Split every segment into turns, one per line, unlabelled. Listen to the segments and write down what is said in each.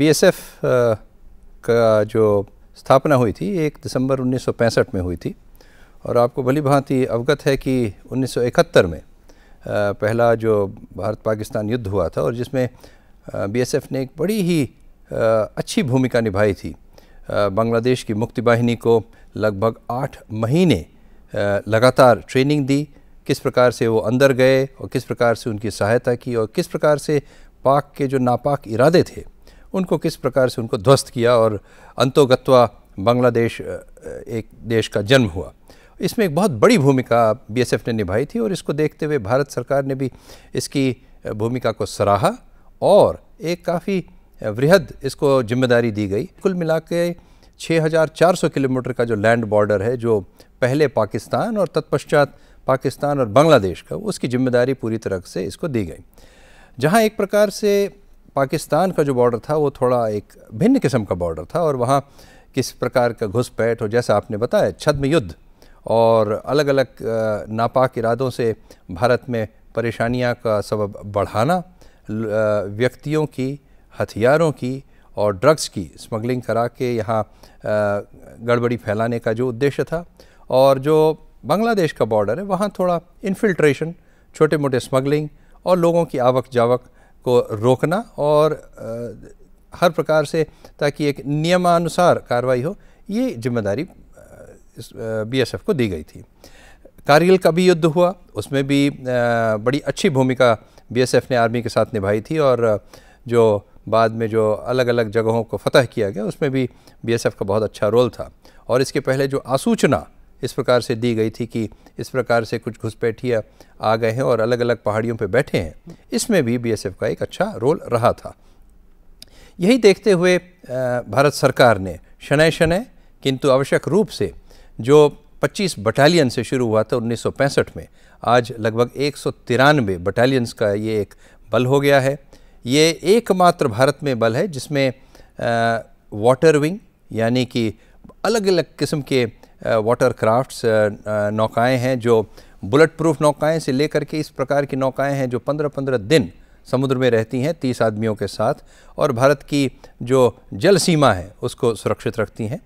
BSF का जो स्थापना हुई थी एक दिसंबर 1965 में हुई थी और आपको भली भांति अवगत है कि 1971 में पहला जो भारत पाकिस्तान युद्ध हुआ था और जिसमें बीएसएफ ने एक बड़ी ही अच्छी भूमिका निभाई थी बांग्लादेश की मुक्ति वाहिनी को लगभग आठ महीने लगातार ट्रेनिंग दी किस प्रकार से वो अंदर गए और किस प्रकार से उनकी सहायता की और किस प्रकार से पाक के जो नापाक इरादे थे उनको किस प्रकार से उनको ध्वस्त किया और अंतोगत्वा बांग्लादेश एक देश का जन्म हुआ इसमें एक बहुत बड़ी भूमिका बीएसएफ ने निभाई थी और इसको देखते हुए भारत सरकार ने भी इसकी भूमिका को सराहा और एक काफ़ी वृहद इसको जिम्मेदारी दी गई कुल मिला के किलोमीटर का जो लैंड बॉर्डर है जो पहले पाकिस्तान और तत्पश्चात पाकिस्तान और बांग्लादेश का उसकी जिम्मेदारी पूरी तरह से इसको दी गई जहाँ एक प्रकार से पाकिस्तान का जो बॉर्डर था वो थोड़ा एक भिन्न किस्म का बॉर्डर था और वहाँ किस प्रकार का घुसपैठ और जैसा आपने बताया छद्म युद्ध और अलग अलग नापाक इरादों से भारत में परेशानियाँ का सबब बढ़ाना व्यक्तियों की हथियारों की और ड्रग्स की स्मगलिंग करा के यहाँ गड़बड़ी फैलाने का जो उद्देश्य था और जो बांग्लादेश का बॉर्डर है वहाँ थोड़ा इन्फिल्ट्रेशन छोटे मोटे स्मगलिंग और लोगों की आवक जावक को रोकना और आ, हर प्रकार से ताकि एक नियमानुसार कार्रवाई हो ये जिम्मेदारी बीएसएफ को दी गई थी कारगिल का भी युद्ध हुआ उसमें भी आ, बड़ी अच्छी भूमिका बीएसएफ ने आर्मी के साथ निभाई थी और जो बाद में जो अलग अलग जगहों को फतह किया गया उसमें भी बीएसएफ का बहुत अच्छा रोल था और इसके पहले जो आसूचना इस प्रकार से दी गई थी कि इस प्रकार से कुछ घुसपैठिया आ गए हैं और अलग अलग पहाड़ियों पर बैठे हैं इसमें भी बी का एक अच्छा रोल रहा था यही देखते हुए भारत सरकार ने शनय शनय किंतु आवश्यक रूप से जो 25 बटालियन से शुरू हुआ था 1965 में आज लगभग एक सौ तिरानवे बटालियंस का ये एक बल हो गया है ये एकमात्र भारत में बल है जिसमें वाटर विंग यानी कि अलग अलग किस्म के वाटर क्राफ्ट्स नौकाएँ हैं जो बुलेट प्रूफ नौकाएँ से लेकर के इस प्रकार की नौकाएँ हैं जो पंद्रह पंद्रह दिन समुद्र में रहती हैं तीस आदमियों के साथ और भारत की जो जल सीमा है उसको सुरक्षित रखती हैं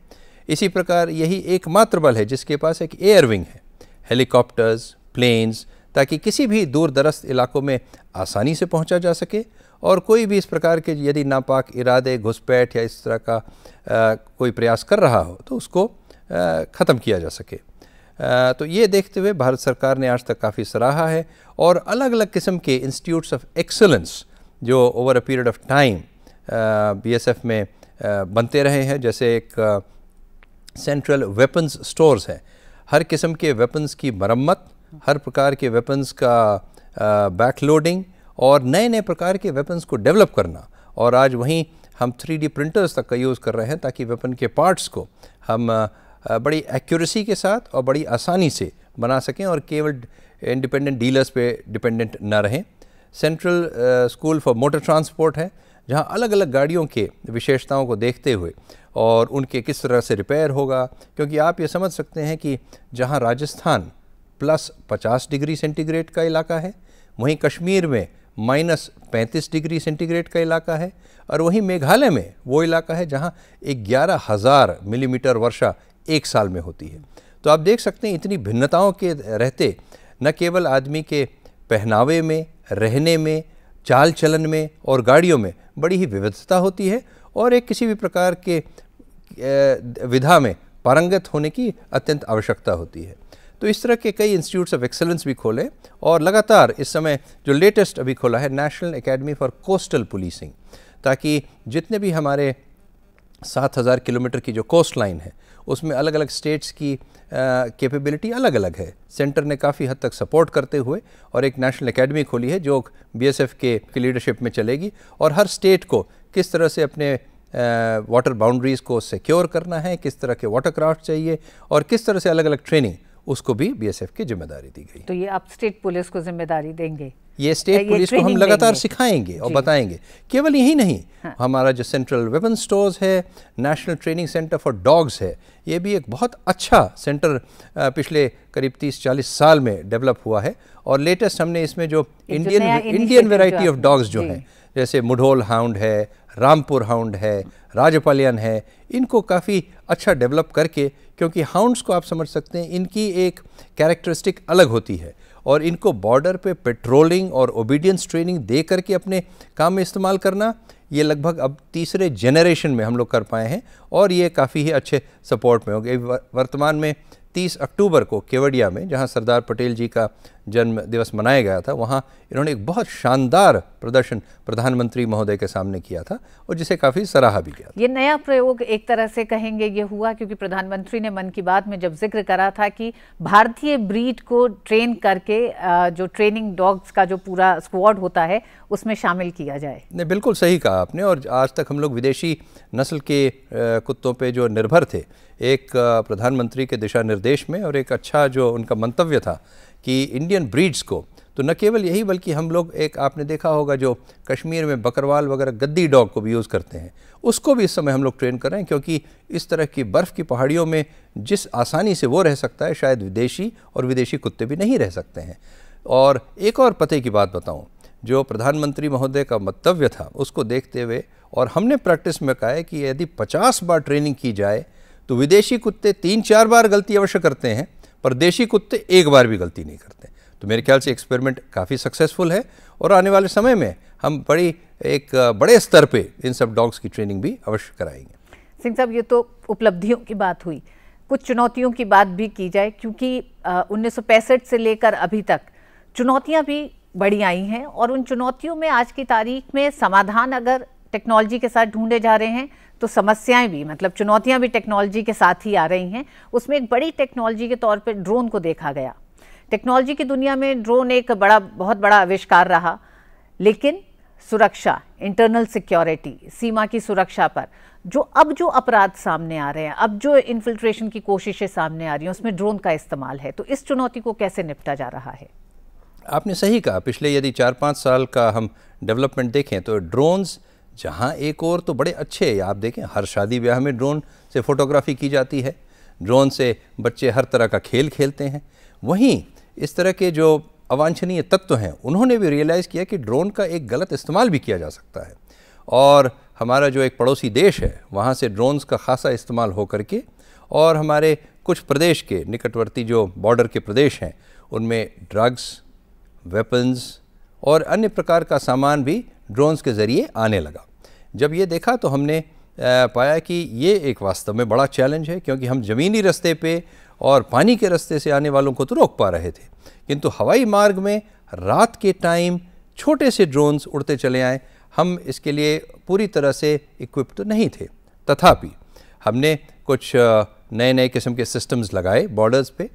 इसी प्रकार यही एकमात्र बल है जिसके पास एक एयर विंग है हेलीकॉप्टर्स प्लेन्स ताकि किसी भी दूर दरस्त इलाकों में आसानी से पहुंचा जा सके और कोई भी इस प्रकार के यदि नापाक इरादे घुसपैठ या इस तरह का आ, कोई प्रयास कर रहा हो तो उसको ख़त्म किया जा सके तो ये देखते हुए भारत सरकार ने आज तक काफ़ी सराहा है और अलग अलग किस्म के इंस्टीट्यूट्स ऑफ एक्सलेंस जो over a period of time BSF में बनते रहे हैं जैसे एक सेंट्रल वेपन्स स्टोर्स हैं हर किस्म के वेपन्स की मरम्मत हर प्रकार के वेपन्स का बैकलोडिंग और नए नए प्रकार के वेपन्स को डेवलप करना और आज वहीं हम 3D प्रिंटर्स तक का यूज़ कर रहे हैं ताकि वेपन के पार्ट्स को हम बड़ी एक्यूरेसी के साथ और बड़ी आसानी से बना सकें और केवल इंडिपेंडेंट डीलर्स पे डिपेंडेंट ना रहें central school for motor transport है जहाँ अलग अलग गाड़ियों के विशेषताओं को देखते हुए और उनके किस तरह से रिपेयर होगा क्योंकि आप ये समझ सकते हैं कि जहाँ राजस्थान प्लस पचास डिग्री सेंटीग्रेड का इलाका है वहीं कश्मीर में माइनस पैंतीस डिग्री सेंटीग्रेड का इलाका है और वहीं मेघालय में वो इलाका है जहाँ ग्यारह हज़ार मिलीमीटर वर्षा एक साल में होती है तो आप देख सकते हैं इतनी भिन्नताओं के रहते न केवल आदमी के पहनावे में रहने में चाल चलन में और गाड़ियों में बड़ी ही विविधता होती है और एक किसी भी प्रकार के विधा में पारंगत होने की अत्यंत आवश्यकता होती है तो इस तरह के कई इंस्टीट्यूट्स ऑफ एक्सेलेंस भी खोले और लगातार इस समय जो लेटेस्ट अभी खोला है national academy for coastal policing ताकि जितने भी हमारे सात हज़ार किलोमीटर की जो कोस्ट लाइन है उसमें अलग अलग स्टेट्स की कैपेबिलिटी अलग अलग है सेंटर ने काफ़ी हद तक सपोर्ट करते हुए और एक नेशनल एकेडमी खोली है जो बीएसएफ के लीडरशिप में चलेगी और हर स्टेट को किस तरह से अपने वाटर बाउंड्रीज़ को सिक्योर करना है किस तरह के वाटर क्राफ्ट चाहिए और किस तरह से अलग अलग ट्रेनिंग उसको भी बीएसएफ की जिम्मेदारी दी गई
तो ये आप स्टेट पुलिस को जिम्मेदारी देंगे
ये स्टेट पुलिस को हम लगातार सिखाएंगे और बताएंगे केवल यही नहीं हाँ। हमारा जो सेंट्रल वेपन स्टोर्स है national training centre for dogs है ये भी एक बहुत अच्छा सेंटर पिछले करीब 30-40 साल में डेवलप हुआ है और लेटेस्ट हमने इसमें जो Indian Indian variety of dogs जो हैं जैसे मुढोल हाउंड है रामपुर हाउंड है राजपालियन है इनको काफ़ी अच्छा डेवलप करके क्योंकि हाउंड्स को आप समझ सकते हैं इनकी एक कैरेक्टरिस्टिक अलग होती है और इनको बॉर्डर पे पेट्रोलिंग और ओबीडियंस ट्रेनिंग दे करके अपने काम में इस्तेमाल करना ये लगभग अब तीसरे जेनरेशन में हम लोग कर पाए हैं और ये काफ़ी ही अच्छे सपोर्ट में होंगे वर्तमान में 30 अक्टूबर को केवड़िया में जहां सरदार पटेल जी का जन्म दिवस मनाया गया था वहां इन्होंने एक बहुत शानदार प्रदर्शन प्रधानमंत्री महोदय के सामने किया था और जिसे काफ़ी सराहा भी गया
ये नया प्रयोग एक तरह से कहेंगे ये हुआ क्योंकि प्रधानमंत्री ने मन की बात में जब जिक्र करा था कि भारतीय ब्रीड को ट्रेन करके जो ट्रेनिंग डॉग्स का जो पूरा स्क्वाड होता है उसमें शामिल किया जाए
नहीं बिल्कुल सही कहा आपने और आज तक हम लोग विदेशी नस्ल के कुत्तों पर जो निर्भर थे एक प्रधानमंत्री के दिशा निर्देश में और एक अच्छा जो उनका मंतव्य था कि इंडियन ब्रीड्स को तो न केवल यही बल्कि हम लोग एक आपने देखा होगा जो कश्मीर में बकरवाल वगैरह गद्दी डॉग को भी यूज़ करते हैं उसको भी इस समय हम लोग ट्रेन कर रहे हैं क्योंकि इस तरह की बर्फ़ की पहाड़ियों में जिस आसानी से वो रह सकता है शायद विदेशी और विदेशी कुत्ते भी नहीं रह सकते हैं और एक और पते की बात बताऊँ जो प्रधानमंत्री महोदय का मंतव्य था उसको देखते हुए और हमने प्रैक्टिस में कहा है कि यदि पचास बार ट्रेनिंग की जाए तो विदेशी कुत्ते तीन चार बार गलती अवश्य करते हैं पर देशी कुत्ते एक बार भी गलती नहीं करते तो मेरे ख्याल से एक्सपेरिमेंट काफ़ी सक्सेसफुल है और आने वाले समय में हम बड़ी एक बड़े स्तर पे इन सब डॉग्स की ट्रेनिंग भी अवश्य कराएंगे
सिंह साहब ये तो उपलब्धियों की बात हुई कुछ चुनौतियों की बात भी की जाए क्योंकि उन्नीस से लेकर अभी तक चुनौतियाँ भी बड़ी आई हैं और उन चुनौतियों में आज की तारीख में समाधान अगर टेक्नोलॉजी के साथ ढूंढे जा रहे हैं तो समस्याएं भी मतलब चुनौतियां भी टेक्नोलॉजी के साथ ही आ रही हैं उसमें एक बड़ी टेक्नोलॉजी के तौर पर ड्रोन को देखा गया टेक्नोलॉजी की दुनिया में ड्रोन एक बड़ा बहुत बड़ा आविष्कार रहा लेकिन सुरक्षा इंटरनल सिक्योरिटी सीमा की सुरक्षा पर जो अब जो अपराध सामने आ रहे हैं अब जो इन्फिल्ट्रेशन की कोशिशें सामने आ रही हैं उसमें ड्रोन का इस्तेमाल है तो इस चुनौती को कैसे निपटा जा रहा है
आपने सही कहा पिछले यदि चार पाँच साल का हम डेवलपमेंट देखें तो ड्रोन्स जहाँ एक और तो बड़े अच्छे आप देखें हर शादी ब्याह में ड्रोन से फ़ोटोग्राफी की जाती है ड्रोन से बच्चे हर तरह का खेल खेलते हैं वहीं इस तरह के जो अवांछनीय तत्व हैं उन्होंने भी रियलाइज़ किया कि ड्रोन का एक गलत इस्तेमाल भी किया जा सकता है और हमारा जो एक पड़ोसी देश है वहाँ से ड्रोन्स का खासा इस्तेमाल हो करके और हमारे कुछ प्रदेश के निकटवर्ती जो बॉर्डर के प्रदेश हैं उनमें ड्रग्स वेपन्स और अन्य प्रकार का सामान भी ड्रोन्स के ज़रिए आने लगा जब ये देखा तो हमने पाया कि ये एक वास्तव में बड़ा चैलेंज है क्योंकि हम ज़मीनी रस्ते पे और पानी के रस्ते से आने वालों को तो रोक पा रहे थे किंतु हवाई मार्ग में रात के टाइम छोटे से ड्रोन्स उड़ते चले आए हम इसके लिए पूरी तरह से इक्विप्ड तो नहीं थे तथापि हमने कुछ नए नए किस्म के सिस्टम्स लगाए बॉर्डर्स पे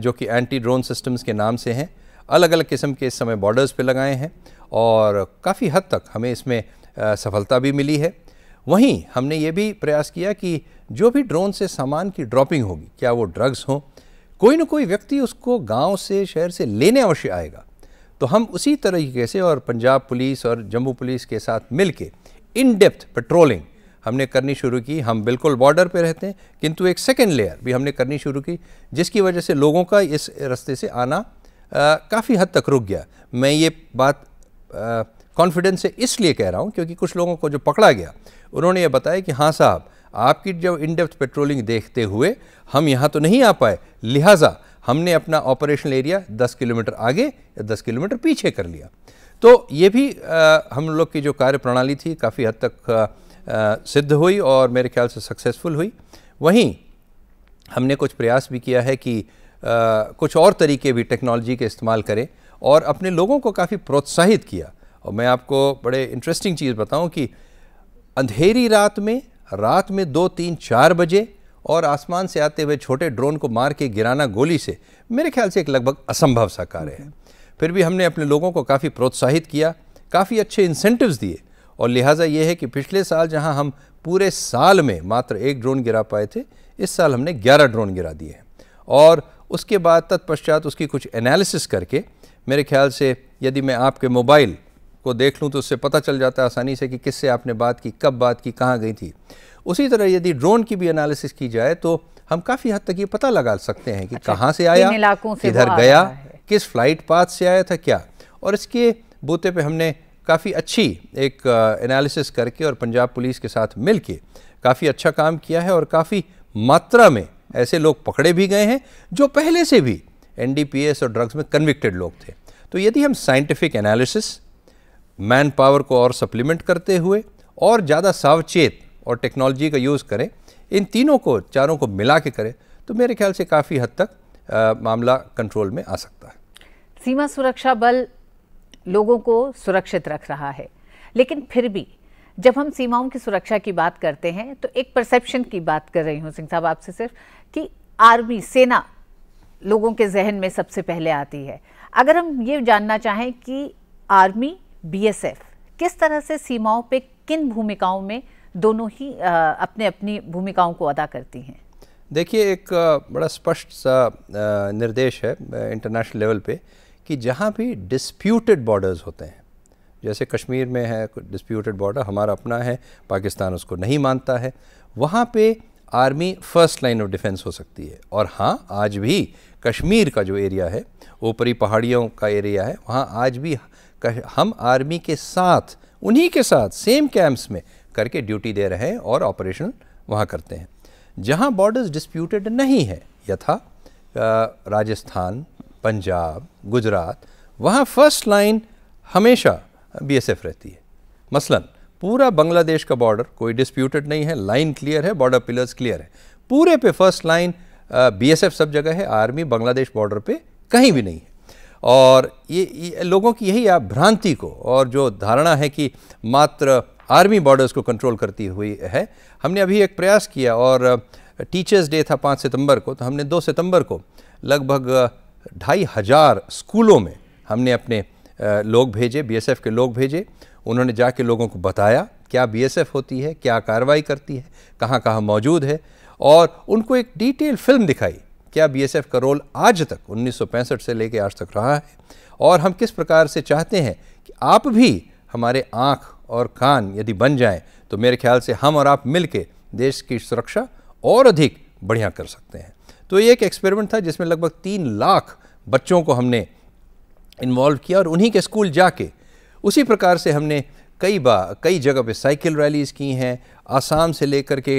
जो कि एंटी ड्रोन सिस्टम्स के नाम से हैं अलग अलग किस्म के इस समय बॉर्डर्स पे लगाए हैं और काफ़ी हद तक हमें इसमें सफलता भी मिली है वहीं हमने ये भी प्रयास किया कि जो भी ड्रोन से सामान की ड्रॉपिंग होगी क्या वो ड्रग्स हों कोई ना कोई व्यक्ति उसको गांव से शहर से लेने अवश्य आएगा तो हम उसी तरीके से और पंजाब पुलिस और जम्मू पुलिस के साथ के इन डेप्थ पेट्रोलिंग हमने करनी शुरू की हम बिल्कुल बॉर्डर पे रहते हैं किंतु एक सेकेंड लेयर भी हमने करनी शुरू की जिसकी वजह से लोगों का इस रास्ते से आना काफ़ी हद तक रुक गया मैं ये बात कॉन्फिडेंस से इसलिए कह रहा हूँ क्योंकि कुछ लोगों को जो पकड़ा गया उन्होंने ये बताया कि हाँ साहब आपकी जब इन डेप्थ पेट्रोलिंग देखते हुए हम यहाँ तो नहीं आ पाए लिहाजा हमने अपना ऑपरेशनल एरिया 10 किलोमीटर आगे या 10 किलोमीटर पीछे कर लिया तो ये भी आ, हम लोग की जो कार्य प्रणाली थी काफ़ी हद तक आ, आ, सिद्ध हुई और मेरे ख्याल से सक्सेसफुल हुई वहीं हमने कुछ प्रयास भी किया है कि आ, कुछ और तरीके भी टेक्नोलॉजी के इस्तेमाल करें और अपने लोगों को काफ़ी प्रोत्साहित किया और मैं आपको बड़े इंटरेस्टिंग चीज़ बताऊं कि अंधेरी रात में रात में दो तीन चार बजे और आसमान से आते हुए छोटे ड्रोन को मार के गिराना गोली से मेरे ख्याल से एक लगभग असंभव सा कार्य है फिर भी हमने अपने लोगों को काफ़ी प्रोत्साहित किया काफ़ी अच्छे इंसेंटिवस दिए और लिहाजा ये है कि पिछले साल जहाँ हम पूरे साल में मात्र एक ड्रोन गिरा पाए थे इस साल हमने 11 ड्रोन गिरा दिए हैं और उसके बाद तत्पश्चात उसकी कुछ एनालिसिस करके मेरे ख्याल से यदि मैं आपके मोबाइल को देख लूँ तो उससे पता चल जाता है आसानी से कि किससे आपने बात की कब बात की कहाँ गई थी उसी तरह यदि ड्रोन की भी एनालिसिस की जाए तो हम काफ़ी हद तक ये पता लगा सकते हैं कि अच्छा, कहाँ से आया से किधर गया किस फ्लाइट पाथ से आया था क्या और इसके बूते पे हमने काफ़ी अच्छी एक एनालिसिस करके और पंजाब पुलिस के साथ मिल के काफ़ी अच्छा काम किया है और काफ़ी मात्रा में ऐसे लोग पकड़े भी गए हैं जो पहले से भी एन और ड्रग्स में कन्विक्टेड लोग थे तो यदि हम साइंटिफिक एनालिसिस मैन पावर को और सप्लीमेंट करते हुए और ज़्यादा सावचेत और टेक्नोलॉजी का यूज़ करें इन तीनों को चारों को मिला के करें तो मेरे ख्याल से काफ़ी हद तक आ, मामला कंट्रोल में आ सकता है
सीमा सुरक्षा बल लोगों को सुरक्षित रख रहा है लेकिन फिर भी जब हम सीमाओं की सुरक्षा की बात करते हैं तो एक परसेप्शन की बात कर रही हूँ सिंह साहब आपसे सिर्फ कि आर्मी सेना लोगों के जहन में सबसे पहले आती है अगर हम ये जानना चाहें कि आर्मी बीएसएफ किस तरह से सीमाओं पे किन भूमिकाओं में दोनों ही अपने अपनी भूमिकाओं को अदा करती हैं
देखिए एक बड़ा स्पष्ट सा निर्देश है इंटरनेशनल लेवल पे कि जहाँ भी डिस्प्यूटेड बॉर्डर्स होते हैं जैसे कश्मीर में है डिस्प्यूटेड बॉर्डर हमारा अपना है पाकिस्तान उसको नहीं मानता है वहाँ पे army first line of defence हो सकती है और हाँ आज भी कश्मीर का जो एरिया है ऊपरी पहाड़ियों का एरिया है वहाँ आज भी हम आर्मी के साथ उन्हीं के साथ सेम कैंप्स में करके ड्यूटी दे रहे हैं और ऑपरेशन वहाँ करते हैं जहाँ बॉर्डर्स डिस्प्यूटेड नहीं है यथा राजस्थान पंजाब गुजरात वहाँ फर्स्ट लाइन हमेशा बीएसएफ रहती है मसलन पूरा बांग्लादेश का बॉर्डर कोई डिस्प्यूटेड नहीं है लाइन क्लियर है बॉर्डर पिलर्स क्लियर है पूरे पे फर्स्ट लाइन बीएसएफ सब जगह है आर्मी बांग्लादेश बॉर्डर पे कहीं भी नहीं है और ये, ये लोगों की यही आप भ्रांति को और जो धारणा है कि मात्र आर्मी बॉर्डर्स को कंट्रोल करती हुई है हमने अभी एक प्रयास किया और टीचर्स डे था पाँच सितंबर को तो हमने दो सितंबर को लगभग ढाई हज़ार स्कूलों में हमने अपने लोग भेजे बीएसएफ के लोग भेजे उन्होंने जाके लोगों को बताया क्या बीएसएफ होती है क्या कार्रवाई करती है कहाँ कहाँ मौजूद है और उनको एक डिटेल फिल्म दिखाई क्या बीएसएफ का रोल आज तक 1965 से लेकर आज तक रहा है और हम किस प्रकार से चाहते हैं कि आप भी हमारे आँख और कान यदि बन जाएं तो मेरे ख्याल से हम और आप मिल देश की सुरक्षा और अधिक बढ़िया कर सकते हैं तो ये एक एक्सपेरिमेंट था जिसमें लगभग तीन लाख बच्चों को हमने इन्वॉल्व किया और उन्हीं के स्कूल जाके उसी प्रकार से हमने कई बार कई जगह पे साइकिल रैलीज़ की हैं आसाम से लेकर के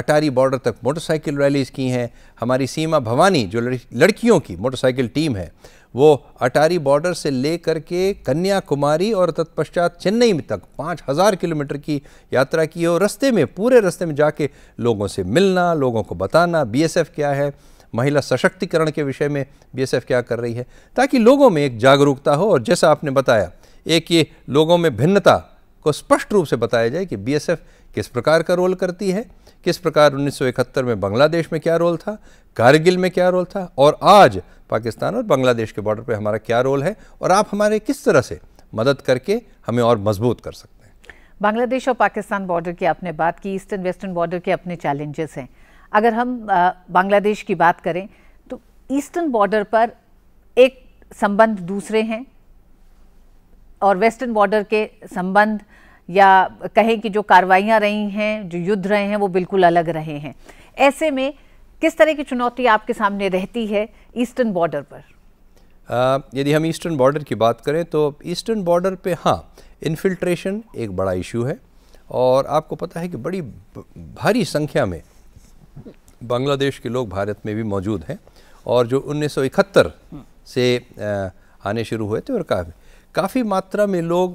अटारी बॉर्डर तक मोटरसाइकिल रैलीज़ की हैं हमारी सीमा भवानी जो लड़कियों की मोटरसाइकिल टीम है वो अटारी बॉर्डर से लेकर के कन्याकुमारी और तत्पश्चात चेन्नई तक पाँच हज़ार किलोमीटर की यात्रा की और रस्ते में पूरे रस्ते में जाके लोगों से मिलना लोगों को बताना बीएसएफ क्या है महिला सशक्तिकरण के विषय में बीएसएफ क्या कर रही है ताकि लोगों में एक जागरूकता हो और जैसा आपने बताया एक ये लोगों में भिन्नता को स्पष्ट रूप से बताया जाए कि बीएसएफ किस प्रकार का रोल करती है किस प्रकार 1971 में बांग्लादेश में क्या रोल था कारगिल में क्या रोल था और आज पाकिस्तान और बांग्लादेश के बॉर्डर पे हमारा क्या रोल है और आप हमारे किस तरह से मदद करके हमें और मजबूत कर सकते हैं
बांग्लादेश और पाकिस्तान बॉर्डर की आपने बात की ईस्टर्न वेस्टर्न बॉर्डर के अपने चैलेंजेस हैं अगर हम बांग्लादेश की बात करें तो ईस्टर्न बॉर्डर पर एक संबंध दूसरे हैं और वेस्टर्न बॉर्डर के संबंध या कहें कि जो कार्रवाइयाँ रही हैं जो युद्ध रहे हैं वो बिल्कुल अलग रहे हैं ऐसे में किस तरह की चुनौती आपके सामने रहती है ईस्टर्न बॉर्डर पर
आ, यदि हम ईस्टर्न बॉर्डर की बात करें तो ईस्टर्न बॉर्डर पे हाँ इन्फिल्ट्रेशन एक बड़ा इशू है और आपको पता है कि बड़ी भारी संख्या में बांग्लादेश के लोग भारत में भी मौजूद हैं और जो 1971 से आने शुरू हुए थे और काफ़ी काफ़ी मात्रा में लोग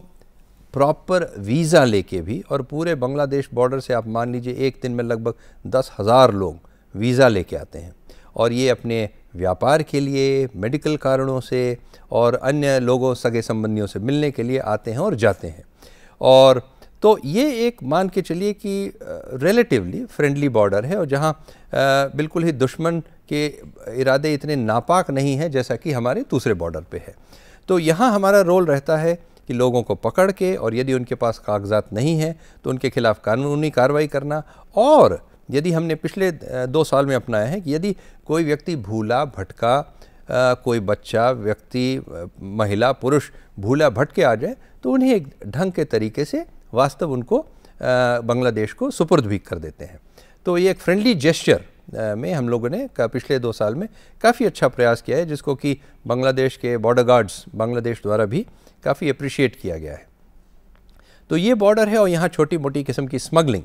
प्रॉपर वीज़ा लेके भी और पूरे बांग्लादेश बॉर्डर से आप मान लीजिए एक दिन में लगभग दस हज़ार लोग वीज़ा लेके आते हैं और ये अपने व्यापार के लिए मेडिकल कारणों से और अन्य लोगों सगे संबंधियों से मिलने के लिए आते हैं और जाते हैं और तो ये एक मान के चलिए कि रिलेटिवली फ्रेंडली बॉर्डर है और जहाँ बिल्कुल ही दुश्मन के इरादे इतने नापाक नहीं हैं जैसा कि हमारे दूसरे बॉर्डर पे है तो यहाँ हमारा रोल रहता है कि लोगों को पकड़ के और यदि उनके पास कागजात नहीं हैं तो उनके खिलाफ़ कानूनी कार्रवाई करना और यदि हमने पिछले दो साल में अपनाया है कि यदि कोई व्यक्ति भूला भटका कोई बच्चा व्यक्ति महिला पुरुष भूला भटके आ जाए तो उन्हें एक ढंग के तरीके से वास्तव उनको बांग्लादेश को सुपुर्द भी कर देते हैं तो ये एक फ्रेंडली जेस्चर में हम लोगों ने पिछले दो साल में काफ़ी अच्छा प्रयास किया है जिसको कि बांग्लादेश के बॉर्डर गार्ड्स बांग्लादेश द्वारा भी काफ़ी अप्रिशिएट किया गया है तो ये बॉर्डर है और यहाँ छोटी मोटी किस्म की स्मगलिंग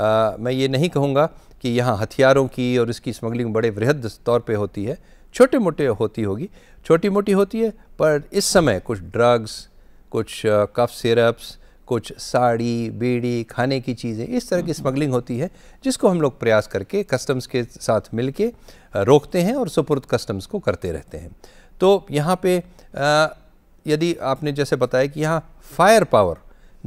आ, मैं ये नहीं कहूँगा कि यहाँ हथियारों की और इसकी स्मगलिंग बड़े वृहद तौर पे होती है छोटे मोटे होती होगी छोटी मोटी होती है पर इस समय कुछ ड्रग्स कुछ कफ सिरप्स कुछ साड़ी बीड़ी खाने की चीज़ें इस तरह की हम्म। स्मगलिंग होती है जिसको हम लोग प्रयास करके कस्टम्स के साथ मिल के रोकते हैं और सुपुर्द कस्टम्स को करते रहते हैं तो यहाँ पे यदि आपने जैसे बताया कि यहाँ फायर पावर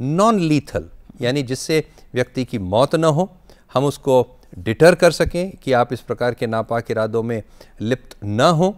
नॉन लीथल यानी जिससे व्यक्ति की मौत ना हो हम उसको डिटर कर सकें कि आप इस प्रकार के नापाक इरादों में लिप्त ना हों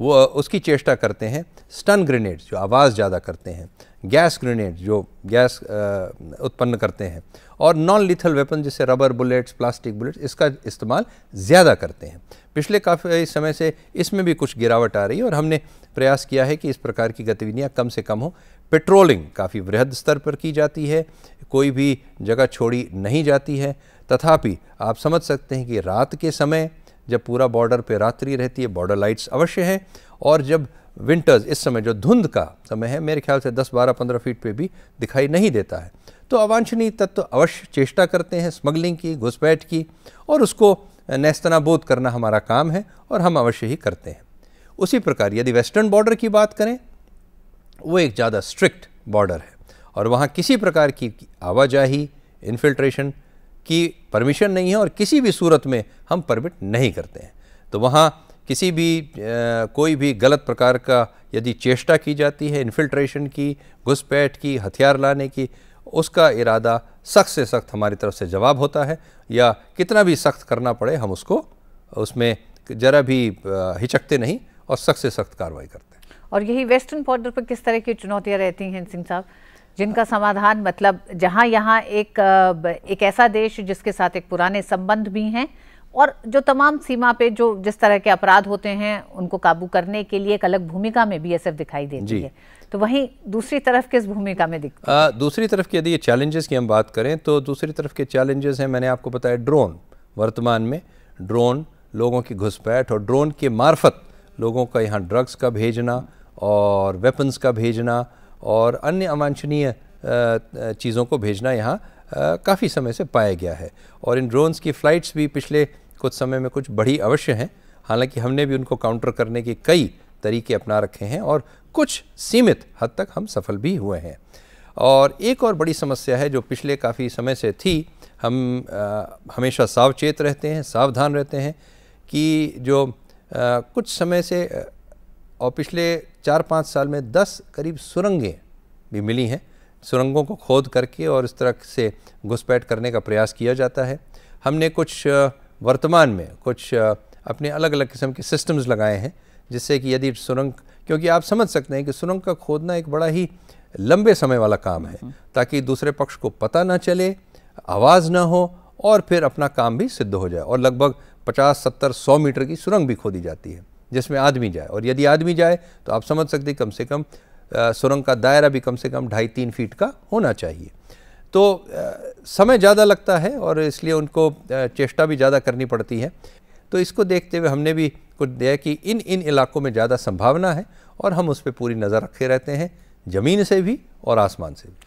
वो उसकी चेष्टा करते हैं स्टन ग्रेनेड जो आवाज़ ज़्यादा करते हैं गैस ग्रेनेड जो गैस उत्पन्न करते हैं और नॉन लिथल वेपन जैसे रबर बुलेट्स प्लास्टिक बुलेट्स इसका इस्तेमाल ज़्यादा करते हैं पिछले काफ़ी समय से इसमें भी कुछ गिरावट आ रही है और हमने प्रयास किया है कि इस प्रकार की गतिविधियाँ कम से कम हो पेट्रोलिंग काफ़ी वृहद स्तर पर की जाती है कोई भी जगह छोड़ी नहीं जाती है तथापि आप समझ सकते हैं कि रात के समय जब पूरा बॉर्डर पे रात्रि रहती है बॉर्डर लाइट्स अवश्य हैं और जब विंटर्स इस समय जो धुंध का समय है मेरे ख्याल से 10-12-15 फीट पे भी दिखाई नहीं देता है तो अवांछनीय तत्व तो अवश्य चेष्टा करते हैं स्मगलिंग की घुसपैठ की और उसको नेस्तनाबोध करना हमारा काम है और हम अवश्य ही करते हैं उसी प्रकार यदि वेस्टर्न बॉर्डर की बात करें वो एक ज़्यादा स्ट्रिक्ट बॉर्डर है और वहाँ किसी प्रकार की आवाजाही इन्फिल्ट्रेशन की परमिशन नहीं है और किसी भी सूरत में हम परमिट नहीं करते हैं तो वहाँ किसी भी आ, कोई भी गलत प्रकार का यदि चेष्टा की जाती है इन्फिल्ट्रेशन की घुसपैठ की हथियार लाने की उसका इरादा सख्त से सख्त हमारी तरफ से जवाब होता है या कितना भी सख्त करना पड़े हम उसको उसमें ज़रा भी हिचकते नहीं और सख्त से सख्त कार्रवाई करते
हैं और यही वेस्टर्न बॉर्डर पर किस तरह की चुनौतियाँ रहती हैं सिंह साहब जिनका समाधान मतलब जहाँ यहाँ एक एक ऐसा देश जिसके साथ एक पुराने संबंध भी हैं और जो तमाम सीमा पे जो जिस तरह के अपराध होते हैं उनको काबू करने के लिए एक अलग भूमिका में बीएसएफ दिखाई देती है तो वहीं दूसरी तरफ किस भूमिका में दिखती
है? दूसरी तरफ की यदि ये चैलेंजेस की हम बात करें तो दूसरी तरफ के चैलेंजेस हैं मैंने आपको बताया ड्रोन वर्तमान में ड्रोन लोगों की घुसपैठ और ड्रोन के मार्फत लोगों का यहाँ ड्रग्स का भेजना और वेपन्स का भेजना और अन्य अवांछनीय चीज़ों को भेजना यहाँ काफ़ी समय से पाया गया है और इन ड्रोन्स की फ़्लाइट्स भी पिछले कुछ समय में कुछ बढ़ी अवश्य हैं हालांकि हमने भी उनको काउंटर करने के कई तरीके अपना रखे हैं और कुछ सीमित हद तक हम सफल भी हुए हैं और एक और बड़ी समस्या है जो पिछले काफ़ी समय से थी हम आ, हमेशा सावचेत रहते हैं सावधान रहते हैं कि जो आ, कुछ समय से और पिछले चार पाँच साल में दस करीब सुरंगें भी मिली हैं सुरंगों को खोद करके और इस तरह से घुसपैठ करने का प्रयास किया जाता है हमने कुछ आ, वर्तमान में कुछ अपने अलग अलग किस्म के सिस्टम्स लगाए हैं जिससे कि यदि सुरंग क्योंकि आप समझ सकते हैं कि सुरंग का खोदना एक बड़ा ही लंबे समय वाला काम है हम्म। ताकि दूसरे पक्ष को पता ना चले आवाज़ ना हो और फिर अपना काम भी सिद्ध हो जाए और लगभग 50, 70, 100 मीटर की सुरंग भी खोदी जाती है जिसमें आदमी जाए और यदि आदमी जाए तो आप समझ सकते कम से कम सुरंग का दायरा भी कम से कम ढाई तीन फीट का होना चाहिए तो समय ज़्यादा लगता है और इसलिए उनको चेष्टा भी ज़्यादा करनी पड़ती है तो इसको देखते हुए हमने भी कुछ दिया कि इन इन इलाकों में ज़्यादा संभावना है और हम उस पर पूरी नज़र रखे रहते हैं ज़मीन से भी और आसमान से भी